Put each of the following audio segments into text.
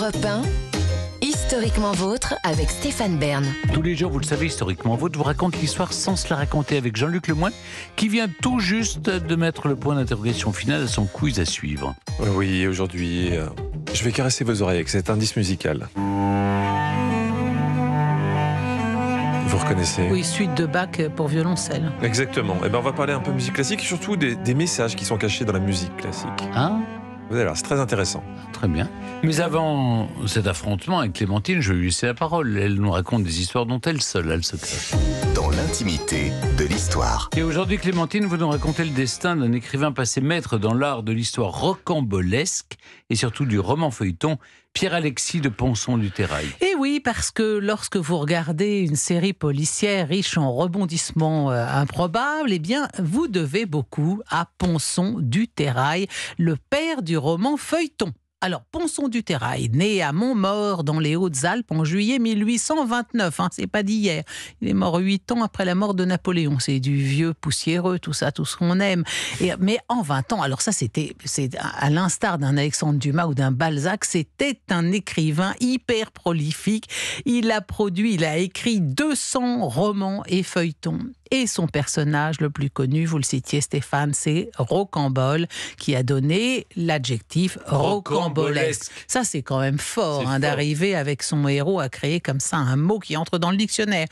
Europe Historiquement vôtre avec Stéphane Bern. Tous les jours, vous le savez, historiquement vôtre vous raconte l'histoire sans se la raconter avec Jean-Luc Lemoyne qui vient tout juste de mettre le point d'interrogation final à son quiz à suivre. Oui, aujourd'hui, euh, je vais caresser vos oreilles avec cet indice musical. Vous reconnaissez Oui, suite de Bach pour violoncelle. Exactement. Et eh ben, on va parler un peu musique classique surtout des, des messages qui sont cachés dans la musique classique. Hein c'est très intéressant. Très bien. Mais avant cet affrontement avec Clémentine, je vais lui laisser la parole. Elle nous raconte des histoires dont elle seule a le secret l'intimité de l'histoire. Et aujourd'hui, Clémentine, vous nous racontez le destin d'un écrivain passé maître dans l'art de l'histoire rocambolesque et surtout du roman feuilleton, Pierre-Alexis de Ponson du Terrail. Et eh oui, parce que lorsque vous regardez une série policière riche en rebondissements euh, improbables, eh bien, vous devez beaucoup à Ponson du Terrail, le père du roman feuilleton. Alors, Ponson du Terrail, né à Montmort dans les Hautes-Alpes en juillet 1829, hein, c'est pas d'hier. Il est mort huit ans après la mort de Napoléon. C'est du vieux poussiéreux, tout ça, tout ce qu'on aime. mais en 20 ans, alors ça, c'était, c'est à l'instar d'un Alexandre Dumas ou d'un Balzac, c'était un écrivain hyper prolifique. Il a produit, il a écrit 200 romans et feuilletons. Et son personnage le plus connu, vous le citiez Stéphane, c'est Rocambole, qui a donné l'adjectif rocambolesque. Ça, c'est quand même hein, fort d'arriver avec son héros à créer comme ça un mot qui entre dans le dictionnaire.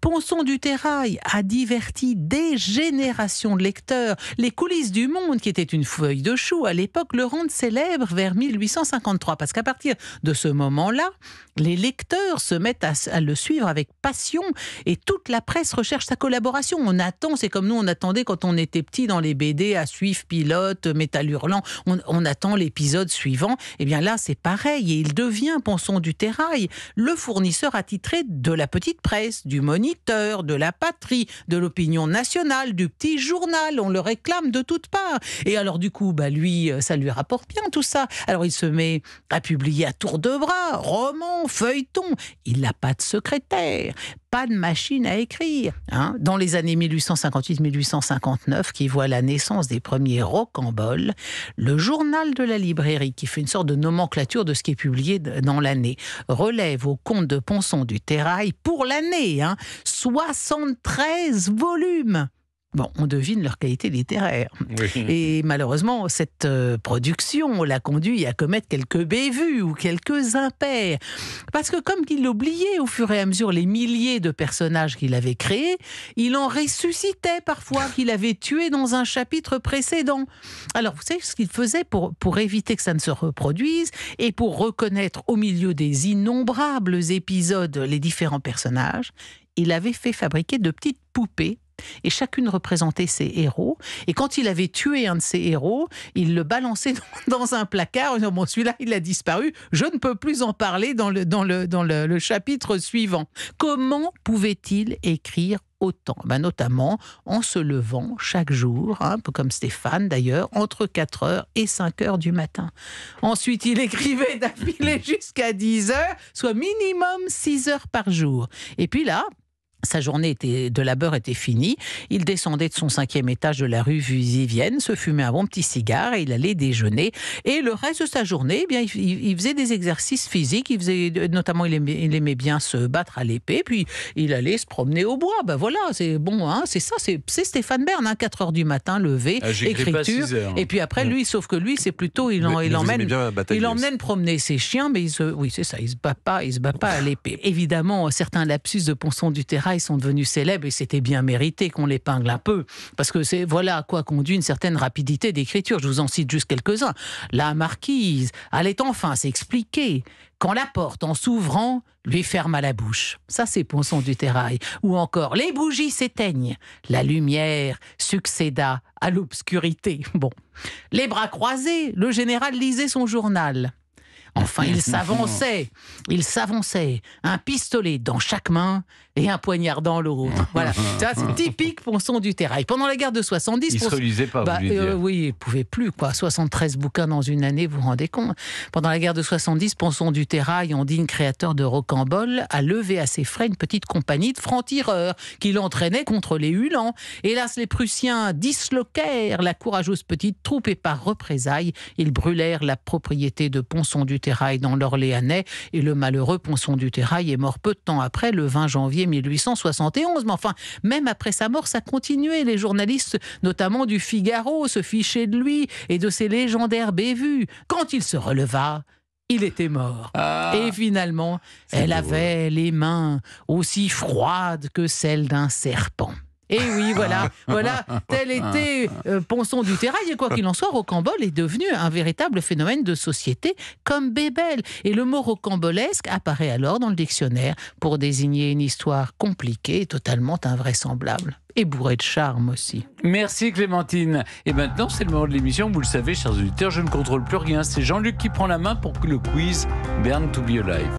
Ponson du Terrail a diverti des générations de lecteurs. Les coulisses du monde, qui était une feuille de chou à l'époque, le rendent célèbre vers 1853, parce qu'à partir de ce moment-là, les lecteurs se mettent à le suivre avec passion et toute la presse recherche sa collaboration on attend, c'est comme nous, on attendait quand on était petit dans les BD à suivre pilote, métal hurlant, on, attend l'épisode suivant. Et eh bien là, c'est pareil. Et il devient, pensons du terrail, le fournisseur attitré de la petite presse, du moniteur, de la patrie, de l'opinion nationale, du petit journal. On le réclame de toutes parts. Et alors, du coup, bah, lui, euh, ça lui rapporte bien tout ça. Alors, il se met à publier à tour de bras, romans, feuilletons. Il n'a pas de secrétaire, pas de machine à écrire. Hein. Dans les années 1858-1859, qui voit la naissance des premiers rocamboles, le journal de la librairie, qui fait une sorte de nomenclature de ce qui est publié dans l'année, relève au compte de Ponson du Terrail pour l'année 73 hein, volumes. Bon, on devine leur qualité littéraire. Et malheureusement, cette euh, production l'a conduit à commettre quelques bévues ou quelques impairs. Parce que comme il oubliait au fur et à mesure les milliers de personnages qu'il avait créés, il en ressuscitait parfois qu'il avait tué dans un chapitre précédent. Alors, vous savez ce qu'il faisait pour, pour éviter que ça ne se reproduise et pour reconnaître au milieu des innombrables épisodes les différents personnages Il avait fait fabriquer de petites poupées et chacune représentait ses héros. Et quand il avait tué un de ses héros, il le balançait dans un placard. bon, celui-là, il a disparu. Je ne peux plus en parler dans le, dans le, chapitre suivant. Comment pouvait-il écrire autant ben, Notamment en se levant chaque jour, hein, un peu comme Stéphane d'ailleurs, entre 4h et 5h du matin. Ensuite, il écrivait d'affilée jusqu'à 10h, soit minimum 6 h par jour. Et puis là, sa journée était, de labeur était finie. Il descendait de son cinquième étage de la rue Vusivienne, se fumait un bon petit cigare et il allait déjeuner. Et le reste de sa journée, eh bien, il, faisait des exercices physiques. Il faisait, euh, notamment, il aimait, bien se battre à l'épée. Puis il allait se promener au bois. Ben voilà, c'est bon, hein, c'est ça, c'est Stéphane Bern, 4 hein. heures du matin, levé, ah, écriture. Et puis après, lui, sauf que lui, c'est plutôt, il, il emmène, il emmène promener ses chiens, mais il se, oui, c'est ça, il se bat pas, il se bat pas à l'épée. Évidemment, certains lapsus de Ponson du Terrain sont devenus célèbres et c'était bien mérité qu'on l'épingle un peu. Parce que c'est voilà à quoi conduit une certaine rapidité d'écriture. Je vous en cite juste quelques-uns. La marquise allait enfin s'expliquer quand la porte, en s'ouvrant, lui ferma la bouche. Ça, c'est Ponson du Terrail. Ou encore, les bougies s'éteignent. La lumière succéda à l'obscurité. Bon. Les bras croisés, le général lisait son journal. Enfin, il s'avançait, il s'avançait, un pistolet dans chaque main et un poignard dans l'autre. Voilà, ça c'est typique Ponson du Terrail. Pendant la guerre de 70, il ne se relisait pas. Bah, euh, oui, il pouvait plus quoi. 73 bouquins dans une année, vous vous rendez compte Pendant la guerre de 70, Ponson du Terrail, en digne créateur de Rocambole, a levé à ses frais une petite compagnie de francs-tireurs qui entraînait contre les Hulans. Hélas, les Prussiens disloquèrent la courageuse petite troupe et par représailles, ils brûlèrent la propriété de Ponson du Terrail dans l'Orléanais et le malheureux Ponson du Terrail est mort peu de temps après, le 20 janvier 1871. Mais enfin, même après sa mort, ça continuait. Les journalistes, notamment du Figaro, se fichaient de lui et de ses légendaires bévues. Quand il se releva, il était mort. Ah. et finalement, elle avait les mains aussi froides que celles d'un serpent. Et eh oui, voilà, voilà, tel était euh, Ponçon du Terrail. Et quoi qu'il en soit, rocambole est devenu un véritable phénomène de société comme Bébel. Et le mot rocambolesque apparaît alors dans le dictionnaire pour désigner une histoire compliquée totalement invraisemblable et bourrée de charme aussi. Merci Clémentine. Et maintenant, c'est le moment de l'émission. Vous le savez, chers auditeurs, je ne contrôle plus rien. C'est Jean-Luc qui prend la main pour le quiz Bern to be alive.